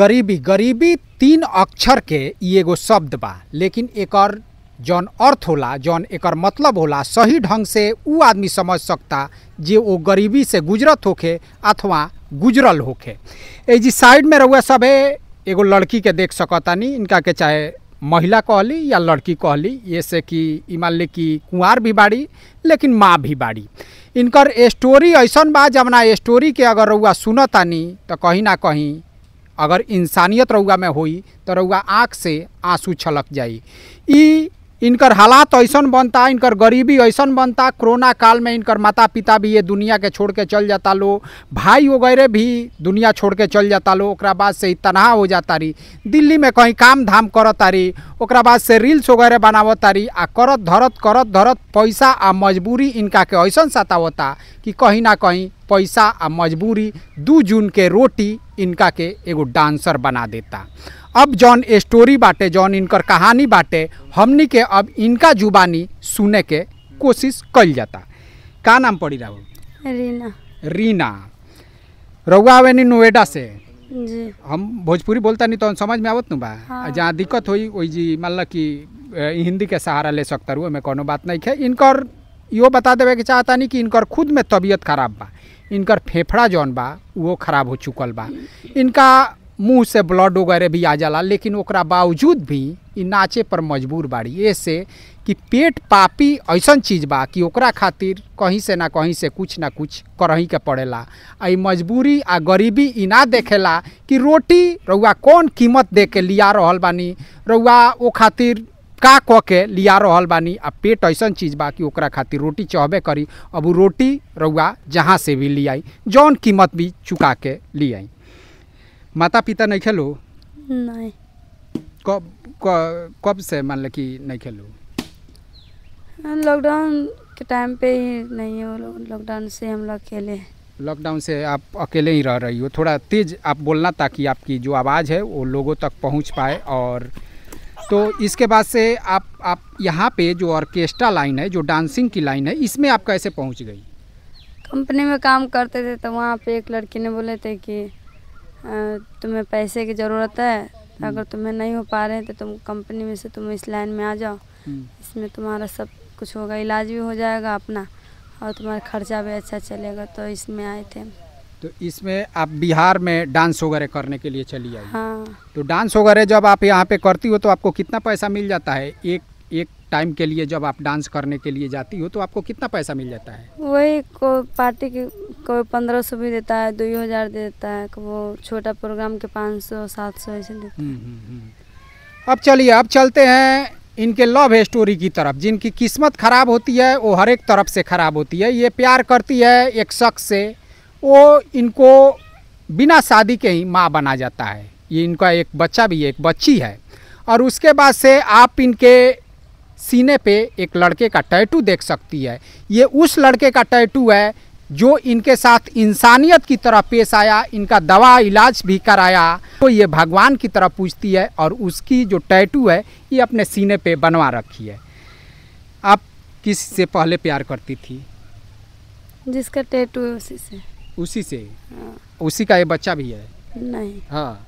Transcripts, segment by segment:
गरीबी गरीबी तीन अक्षर के एगो शब्द बा लेकिन एक जौन अर्थ होला जौन एक मतलब होला सही ढंग से उ आदमी समझ सकता जे वो गरीबी से गुजरत होखे अथवा गुजरल होखे ए जी साइड में रहुआ सब एगो लड़की के देख सकतानी इनका के चाहे महिला कहली या लड़की कहली ये से कि मान ली कि कुआर भी बाड़ी लेकिन माँ भी बाड़ी इनकर स्टोरी ऐसा बा जमना स्टोरी के अगर रउआ सुनतानी तो कहीं ना कहीं अगर इंसानियत रउआ में होई तो रउआ आँख से आंसू छलक जाई इनकर हालात ऐसा बनता इनकर गरीबी ऐसा बनता कोरोना काल में इनकर माता पिता भी ये दुनिया के छोड़ के चल जाता लो भाई वगैरह भी दुनिया छोड़ के चल जाता लो ओकरा बाद से तनहा हो जाता रही दिल्ली में कहीं काम धाम करत रही ओकरा बाद से रील्स वगैरह बनावत रही आ करत धरत करत धरत पैसा आ मजबूरी इनका के ऐसा सतावता कि कहीं ना कहीं पैसा आ मजबूरी दू जून के रोटी इनका के एगो डांसर बना देता अब जौन स्टोरी बाटे जौन इनकर कहानी बाटे हमनी के अब इनका जुबानी सुने के कोशिश कल जाता का नाम पड़ी राहुल रीना रीना रउआ आवेनी नोएडा से जी। हम भोजपुरी बोलता नहीं तो हम समझ में आवत न बा हाँ। जहाँ दिक्कत हुई वही जी मान कि हिंदी के सहारा ले सकता रू में कोनो बात नहीं है इनकर यो बता देवे के चाहता नहीं कि इनकर खुद में तबीयत खराब बा इनकर फेफड़ा जौन बा वो खराब हो चुकल बा इनका मुँह से ब्लड वगैरह भी आ जाला लेकिन ओकरा बावजूद भी इ नाचे पर मजबूर बाड़ी ऐसे कि पेट पापी ऐसा चीज़ बा कि ओकरा खातिर कहीं से ना कहीं से कुछ ना कुछ करही के पड़ेला आ मजबूरी आ गरीबी इना ना देखेला कि रोटी रउआ कौन कीमत दे के लिया रहल बानी रउआ ओ खातिर का क के लिया रहल बानी आ पेट ऐसा चीज़ बा कि ओकरा खातिर रोटी चाहबे करी अब रोटी रउआ जहाँ से भी लियाई जौन कीमत भी चुका के लियाई माता पिता नहीं खेलो नहीं कब कब से मान ली कि नहीं खेलो लॉकडाउन के टाइम पे ही नहीं हो लॉकडाउन से हम लोग खेले लॉकडाउन से आप अकेले ही रह रही हो थोड़ा तेज आप बोलना ताकि आपकी जो आवाज़ है वो लोगों तक पहुंच पाए और तो इसके बाद से आप आप यहाँ पे जो ऑर्केस्ट्रा लाइन है जो डांसिंग की लाइन है इसमें आप कैसे पहुँच गई कंपनी में काम करते थे तो वहाँ पे एक लड़की ने बोले थे कि तुम्हें पैसे की ज़रूरत है हम्म। अगर तुम्हें नहीं हो पा रहे हैं तो तुम कंपनी में से तुम इस लाइन में आ जाओ हम्म। इसमें तुम्हारा सब कुछ होगा इलाज भी हो जाएगा अपना और तुम्हारा खर्चा भी अच्छा चलेगा तो इसमें आए थे तो इसमें आप बिहार में डांस वगैरह करने के लिए चली आई हाँ तो डांस वगैरह जब आप यहाँ पे करती हो तो आपको कितना पैसा मिल जाता है एक एक टाइम के लिए जब आप डांस करने के लिए जाती हो तो आपको कितना पैसा मिल जाता है वही को पार्टी की कोई पंद्रह सौ भी देता है दो हज़ार दे देता है वो छोटा प्रोग्राम के पाँच सौ सात सौ ऐसे देता है हम्म, हम्म, हम्म। अब चलिए अब चलते हैं इनके लव स्टोरी की तरफ जिनकी किस्मत ख़राब होती है वो हर एक तरफ से ख़राब होती है ये प्यार करती है एक शख्स से वो इनको बिना शादी के ही माँ बना जाता है ये इनका एक बच्चा भी है एक बच्ची है और उसके बाद से आप इनके सीने पे एक लड़के का टैटू देख सकती है ये उस लड़के का टैटू है जो इनके साथ इंसानियत की तरह पेश आया इनका दवा इलाज भी कराया तो ये भगवान की तरह पूछती है और उसकी जो टैटू है ये अपने सीने पे बनवा रखी है आप किस से पहले प्यार करती थी जिसका टैटू है उसी से उसी से हाँ। उसी का ये बच्चा भी है नहीं हाँ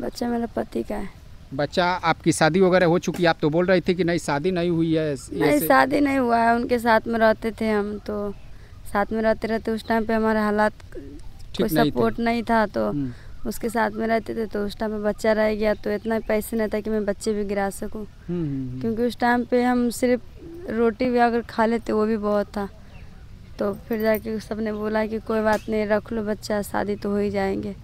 बच्चा मेरे पति का है बच्चा आपकी शादी वगैरह हो चुकी है आप तो बोल रही थी कि नहीं शादी नहीं हुई है नहीं शादी नहीं हुआ है उनके साथ में रहते थे हम तो साथ में रहते रहते उस टाइम पे हमारा हालात कोई सपोर्ट नहीं था तो हम्म। उसके साथ में रहते थे तो उस टाइम पे बच्चा रह गया तो इतना पैसे नहीं था कि मैं बच्चे भी गिरा सकूँ हम्म, हम्म, क्योंकि उस टाइम पे हम सिर्फ रोटी भी अगर खा लेते वो भी बहुत था तो फिर जाके सब ने बोला कि कोई बात नहीं रख लो बच्चा शादी तो हो ही जाएंगे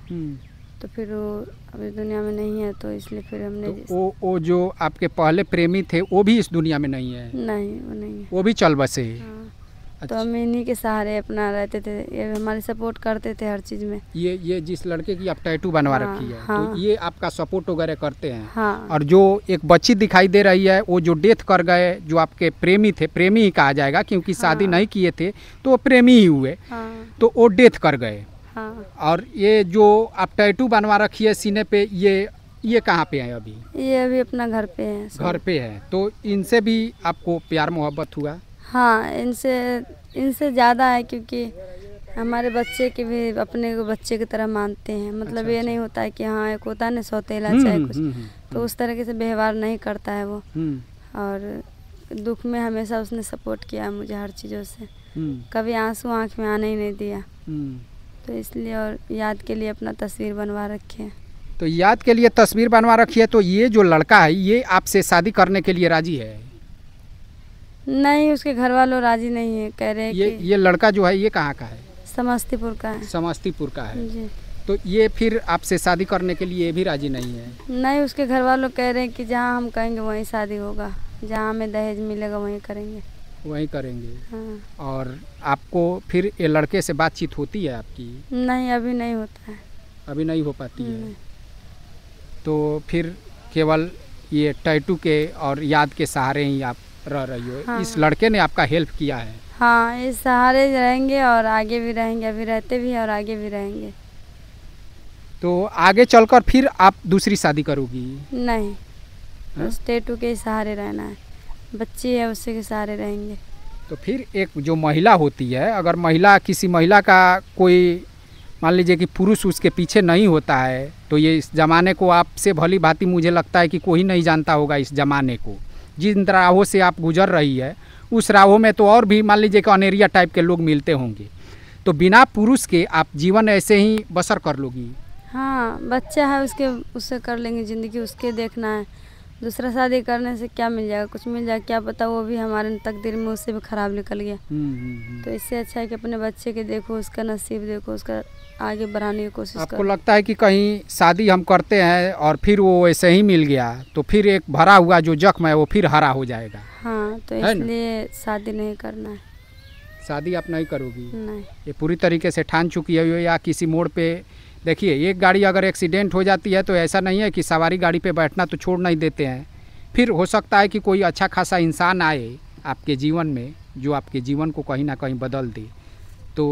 तो फिर वो अभी दुनिया में नहीं है तो इसलिए फिर हमने तो वो वो जो आपके पहले प्रेमी थे वो भी इस दुनिया में नहीं है नहीं वो नहीं है वो भी चल बसे हाँ। अच्छा। तो हम इन्हीं के सहारे अपना रहते थे ये हमारे सपोर्ट करते थे हर चीज़ में ये ये जिस लड़के की आप टैटू बनवा हाँ, रखी है तो हाँ, तो ये आपका सपोर्ट वगैरह करते हैं हाँ, और जो एक बच्ची दिखाई दे रही है वो जो डेथ कर गए जो आपके प्रेमी थे प्रेमी ही कहा जाएगा क्योंकि शादी हाँ। नहीं किए थे तो वो प्रेमी ही हुए हाँ, तो वो डेथ कर गए हाँ, और ये जो आप टैटू बनवा रखी है सीने पे ये ये कहाँ पे है अभी ये अभी अपना घर पे है घर पे है तो इनसे भी आपको प्यार मोहब्बत हुआ हाँ इनसे इनसे ज़्यादा है क्योंकि हमारे बच्चे के भी अपने को बच्चे की तरह मानते हैं मतलब अच्छा, ये अच्छा। नहीं होता है कि हाँ एक होता ना सौतेला हम्म, चाहे हम्म, कुछ हम्म, तो उस तरीके से व्यवहार नहीं करता है वो और दुख में हमेशा उसने सपोर्ट किया मुझे हर चीज़ों से कभी आंसू आंख में आने ही नहीं दिया तो इसलिए और याद के लिए अपना तस्वीर बनवा रखी है तो याद के लिए तस्वीर बनवा रखी है तो ये जो लड़का है ये आपसे शादी करने के लिए राजी है नहीं उसके घर वालों राजी नहीं है कह रहे ये कि ये लड़का जो है ये कहाँ का है समस्तीपुर का है समस्तीपुर का है जी तो ये फिर आपसे शादी करने के लिए भी राजी नहीं है नहीं उसके घर वालों कह रहे हैं कि जहाँ हम कहेंगे वहीं शादी होगा जहाँ हमें दहेज मिलेगा वहीं करेंगे वहीं करेंगे हाँ। और आपको फिर ये लड़के से बातचीत होती है आपकी नहीं अभी नहीं होता है अभी नहीं हो पाती है हम्म। तो फिर केवल ये टैटू के और याद के सहारे ही आप रह रही हो हाँ। इस लड़के ने आपका हेल्प किया है हाँ इस सहारे रहेंगे और आगे भी रहेंगे अभी रहते भी और आगे भी रहेंगे तो आगे चलकर फिर आप दूसरी शादी करोगी नहीं हाँ? स्टेटू के सहारे रहना है बच्ची है उसी के सहारे रहेंगे तो फिर एक जो महिला होती है अगर महिला किसी महिला का कोई मान लीजिए कि पुरुष उसके पीछे नहीं होता है तो ये इस ज़माने को आपसे भली भांति मुझे लगता है कि कोई नहीं जानता होगा इस ज़माने को जिन राहों से आप गुजर रही है उस राहों में तो और भी मान लीजिए कि अनेरिया टाइप के लोग मिलते होंगे तो बिना पुरुष के आप जीवन ऐसे ही बसर कर लोगी हाँ बच्चा है उसके उससे कर लेंगे ज़िंदगी उसके देखना है दूसरा शादी करने से क्या मिल जाएगा कुछ मिल जाएगा क्या पता वो भी हमारे तकदीर में उससे भी ख़राब निकल गया हम्म, हम्म, हम्म। तो इससे अच्छा है कि अपने बच्चे के देखो उसका नसीब देखो उसका आगे बढ़ाने की कोशिश आपको लगता है कि कहीं शादी हम करते हैं और फिर वो ऐसे ही मिल गया तो फिर एक भरा हुआ जो जख्म है वो फिर हरा हो जाएगा हाँ तो इसलिए शादी नहीं करना है शादी आप नहीं करोगी नहीं ये पूरी तरीके से ठान चुकी है या किसी मोड़ पे देखिए एक गाड़ी अगर एक्सीडेंट हो जाती है तो ऐसा नहीं है कि सवारी गाड़ी पे बैठना तो छोड़ नहीं देते हैं फिर हो सकता है कि कोई अच्छा खासा इंसान आए आपके जीवन में जो आपके जीवन को कहीं ना कहीं बदल दे तो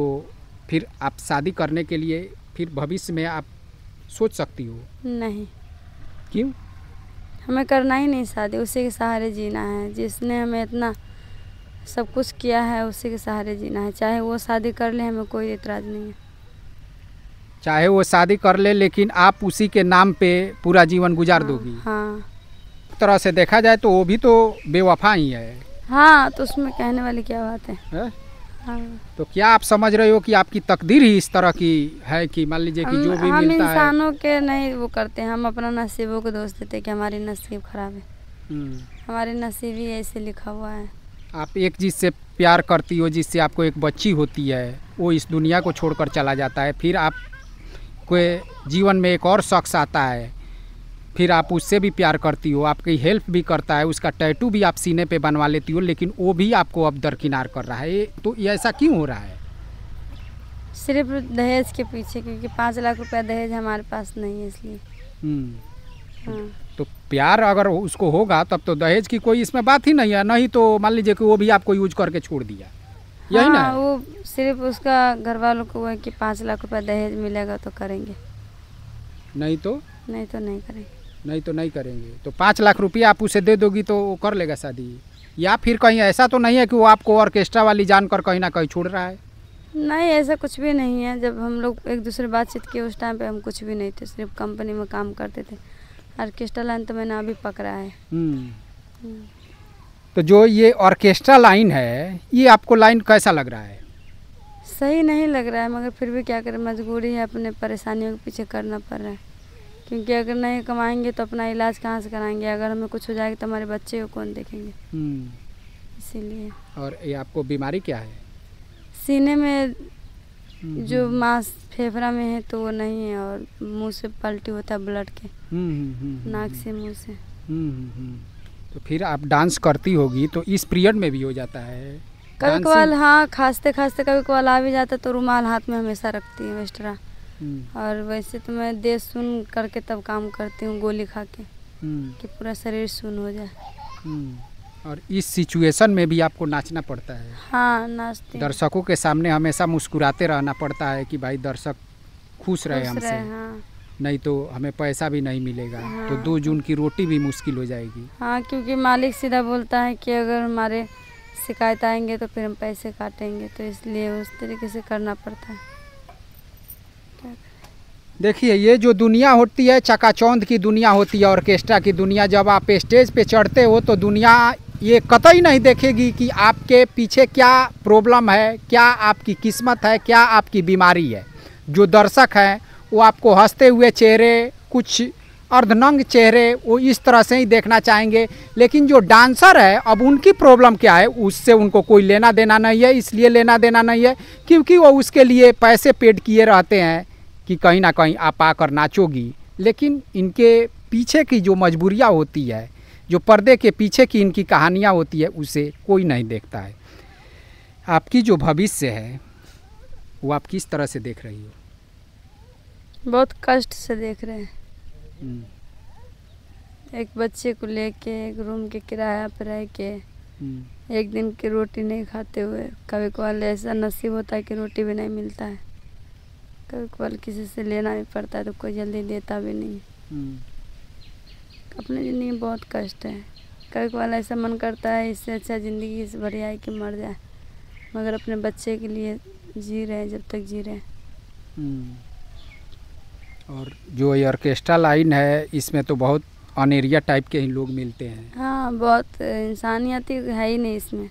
फिर आप शादी करने के लिए फिर भविष्य में आप सोच सकती हो नहीं क्यों हमें करना ही नहीं शादी उसी के सहारे जीना है जिसने हमें इतना सब कुछ किया है उसी के सहारे जीना है चाहे वो शादी कर ले हमें कोई इतराज़ नहीं है चाहे वो शादी कर ले लेकिन आप उसी के नाम पे पूरा जीवन गुजार हाँ, दोगी हाँ तरह से देखा जाए तो वो भी तो बेवफा ही है हाँ तो उसमें कहने वाली क्या बात है, है? हाँ? हाँ। तो क्या आप समझ रहे हो कि आपकी तकदीर ही इस तरह की है कि मान लीजिए कि जो भी हम इंसानों के नहीं वो करते हैं हम अपना नसीबों को दोष देते कि हमारी नसीब खराब है हम्म। हमारे नसीब ही ऐसे लिखा हुआ है आप एक चीज़ से प्यार करती हो जिससे आपको एक बच्ची होती है वो इस दुनिया को छोड़कर चला जाता है फिर आप आपके जीवन में एक और शख्स आता है फिर आप उससे भी प्यार करती हो आपकी हेल्प भी करता है उसका टैटू भी आप सीने पे बनवा लेती हो लेकिन वो भी आपको अब दरकिनार कर रहा है तो ये ऐसा क्यों हो रहा है सिर्फ दहेज के पीछे क्योंकि पाँच लाख रुपया दहेज हमारे पास नहीं है इसलिए हम्म। हाँ। तो प्यार अगर उसको होगा तब तो दहेज की कोई इसमें बात ही नहीं है नहीं तो मान लीजिए कि वो भी आपको यूज करके छोड़ दिया यही हाँ, ना वो सिर्फ उसका घर वालों को है कि पाँच लाख रुपया दहेज मिलेगा तो करेंगे नहीं तो नहीं तो नहीं करेंगे नहीं तो नहीं करेंगे तो पाँच लाख रुपया आप उसे दे दोगी तो वो कर लेगा शादी या फिर कहीं ऐसा तो नहीं है कि वो आपको ऑर्केस्ट्रा वाली जानकर कहीं ना कहीं छोड़ रहा है नहीं ऐसा कुछ भी नहीं है जब हम लोग एक दूसरे बातचीत किए उस टाइम पे हम कुछ भी नहीं थे सिर्फ कंपनी में काम करते थे ऑर्केस्ट्रा लाइन तो मैंने अभी पकड़ा है हम्म। हम्म। तो जो ये ऑर्केस्ट्रा लाइन है ये आपको लाइन कैसा लग रहा है सही नहीं लग रहा है मगर फिर भी क्या करें मजबूरी है अपने परेशानियों के पीछे करना पड़ रहा है क्योंकि अगर नहीं कमाएंगे तो अपना इलाज कहाँ से कराएंगे अगर हमें कुछ हो जाएगा तो हमारे बच्चे को कौन देखेंगे हम्म। इसीलिए और ये आपको बीमारी क्या है सीने में हम्म, जो हम्म। मांस फेफड़ा में है तो वो नहीं है और मुंह से पलटी होता है ब्लड के नाक से मुंह से तो फिर आप डांस करती होगी तो इस पीरियड में भी हो जाता है कभी कभार हाँ खांसते खांसते कभी कभार आ भी जाता तो रुमाल हाथ में हमेशा रखती हूँ एक्स्ट्रा हम्म। और वैसे तो मैं देश सुन करके तब काम करती हूँ गोली खा के हम्म। कि पूरा शरीर सुन हो जाए हम्म। और इस सिचुएशन में भी आपको नाचना पड़ता है हाँ नाचते दर्शकों के सामने हमेशा मुस्कुराते रहना पड़ता है कि भाई दर्शक खुश रहे हमसे हाँ। नहीं तो हमें पैसा भी नहीं मिलेगा हाँ। तो दो जून की रोटी भी मुश्किल हो जाएगी हाँ क्योंकि मालिक सीधा बोलता है कि अगर हमारे शिकायत आएंगे तो फिर हम पैसे काटेंगे तो इसलिए उस तरीके से करना पड़ता है देखिए ये जो दुनिया होती है चकाचौंध की दुनिया होती है ऑर्केस्ट्रा की दुनिया जब आप स्टेज पे चढ़ते हो तो दुनिया ये कतई नहीं देखेगी कि आपके पीछे क्या प्रॉब्लम है क्या आपकी किस्मत है क्या आपकी बीमारी है जो दर्शक हैं वो आपको हंसते हुए चेहरे कुछ अर्धनंग चेहरे वो इस तरह से ही देखना चाहेंगे लेकिन जो डांसर है अब उनकी प्रॉब्लम क्या है उससे उनको कोई लेना देना नहीं है इसलिए लेना देना नहीं है क्योंकि वो उसके लिए पैसे पेड किए रहते हैं कि कहीं ना कहीं आप आकर नाचोगी लेकिन इनके पीछे की जो मजबूरियाँ होती है जो पर्दे के पीछे की इनकी कहानियाँ होती है उसे कोई नहीं देखता है आपकी जो भविष्य है वो आप किस तरह से देख रही हो बहुत कष्ट से देख रहे हैं हम्म। एक बच्चे को लेके एक रूम के किराया पर रह के हम्म। एक दिन की रोटी नहीं खाते हुए कभी कभार ऐसा नसीब होता है कि रोटी भी नहीं मिलता है कभी कभार किसी से लेना भी पड़ता है तो कोई जल्दी देता भी नहीं हम्म। अपने ज़िंदगी में बहुत कष्ट है कभी कभार ऐसा मन करता है इससे अच्छा ज़िंदगी इस बढ़िया है कि मर जाए मगर अपने बच्चे के लिए जी रहे हैं जब तक जी रहे और जो ये ऑर्केस्ट्रा लाइन है इसमें तो बहुत अनेरिया टाइप के ही लोग मिलते हैं हाँ बहुत इंसानियत ही है ही नहीं इसमें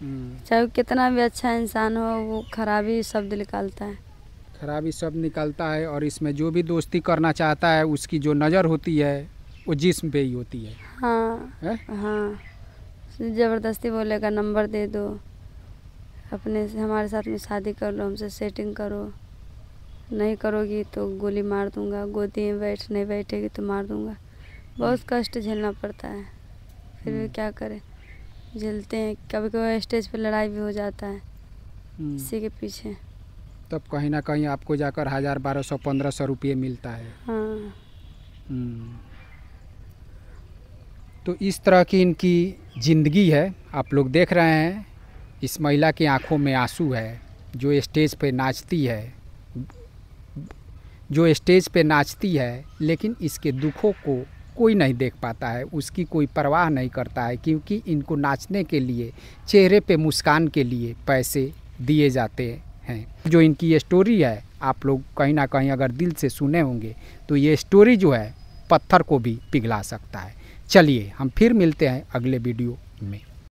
हम्म। चाहे कितना भी अच्छा इंसान हो वो खराबी शब्द निकालता है खराबी शब्द निकालता है और इसमें जो भी दोस्ती करना चाहता है उसकी जो नज़र होती है वो जिस्म पे ही होती है हाँ है? हाँ ज़बरदस्ती बोलेगा नंबर दे दो अपने से हमारे साथ में शादी कर लो हमसे सेटिंग करो नहीं करोगी तो गोली मार दूंगा गोदी में बैठ नहीं बैठेगी तो मार दूंगा बहुत कष्ट झेलना पड़ता है फिर भी हम्म। क्या करें झेलते हैं कभी कभी स्टेज पर लड़ाई भी हो जाता है हम्म। इसी के पीछे तब कहीं ना कहीं आपको जाकर हज़ार बारह सौ पंद्रह सौ रुपये मिलता है हाँ हम्म। तो इस तरह की इनकी ज़िंदगी है आप लोग देख रहे हैं इस महिला की आंखों में आंसू है जो स्टेज पे नाचती है जो स्टेज पे नाचती है लेकिन इसके दुखों को कोई नहीं देख पाता है उसकी कोई परवाह नहीं करता है क्योंकि इनको नाचने के लिए चेहरे पे मुस्कान के लिए पैसे दिए जाते हैं जो इनकी ये स्टोरी है आप लोग कहीं ना कहीं अगर दिल से सुने होंगे तो ये स्टोरी जो है पत्थर को भी पिघला सकता है चलिए हम फिर मिलते हैं अगले वीडियो में